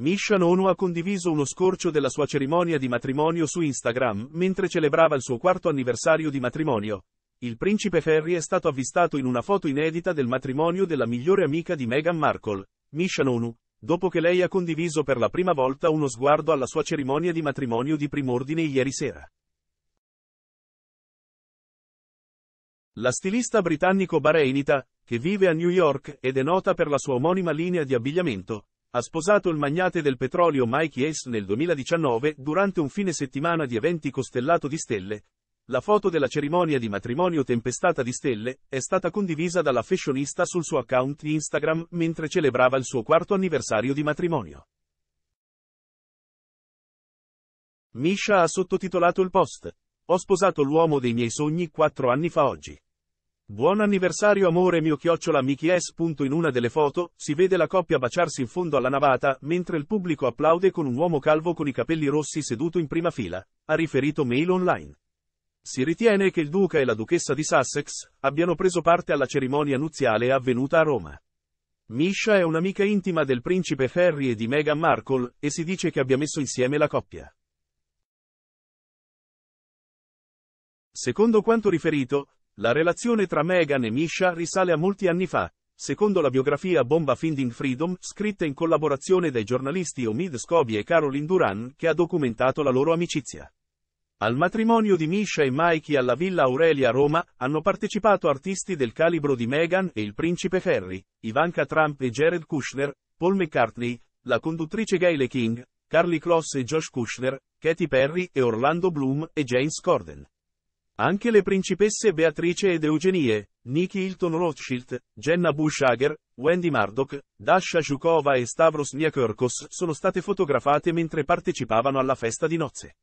Mishan Onu ha condiviso uno scorcio della sua cerimonia di matrimonio su Instagram mentre celebrava il suo quarto anniversario di matrimonio. Il principe Ferry è stato avvistato in una foto inedita del matrimonio della migliore amica di Meghan Markle, Mishan Onu, dopo che lei ha condiviso per la prima volta uno sguardo alla sua cerimonia di matrimonio di prim'ordine ieri sera. La stilista britannico-bareinita, che vive a New York ed è nota per la sua omonima linea di abbigliamento, ha sposato il magnate del petrolio Mike Yates nel 2019 durante un fine settimana di eventi costellato di stelle. La foto della cerimonia di matrimonio tempestata di stelle è stata condivisa dalla fashionista sul suo account Instagram mentre celebrava il suo quarto anniversario di matrimonio. Misha ha sottotitolato il post. Ho sposato l'uomo dei miei sogni quattro anni fa oggi. Buon anniversario amore mio chiocciola Mickey S. In una delle foto, si vede la coppia baciarsi in fondo alla navata, mentre il pubblico applaude con un uomo calvo con i capelli rossi seduto in prima fila, ha riferito Mail Online. Si ritiene che il duca e la duchessa di Sussex abbiano preso parte alla cerimonia nuziale avvenuta a Roma. Misha è un'amica intima del principe Ferry e di Meghan Markle, e si dice che abbia messo insieme la coppia. Secondo quanto riferito, la relazione tra Meghan e Misha risale a molti anni fa. Secondo la biografia Bomba Finding Freedom, scritta in collaborazione dai giornalisti Omid Scobie e Caroline Duran, che ha documentato la loro amicizia. Al matrimonio di Misha e Mikey alla Villa Aurelia a Roma hanno partecipato artisti del calibro di Meghan e il principe Harry, Ivanka Trump e Jared Kushner, Paul McCartney, la conduttrice Gayle King, Carly Kloss e Josh Kushner, Katy Perry e Orlando Bloom e James Corden. Anche le principesse Beatrice ed Eugenie, Nikki Hilton Rothschild, Jenna Bushager, Wendy Murdoch, Dasha Zhukova e Stavros Niakourkos sono state fotografate mentre partecipavano alla festa di nozze.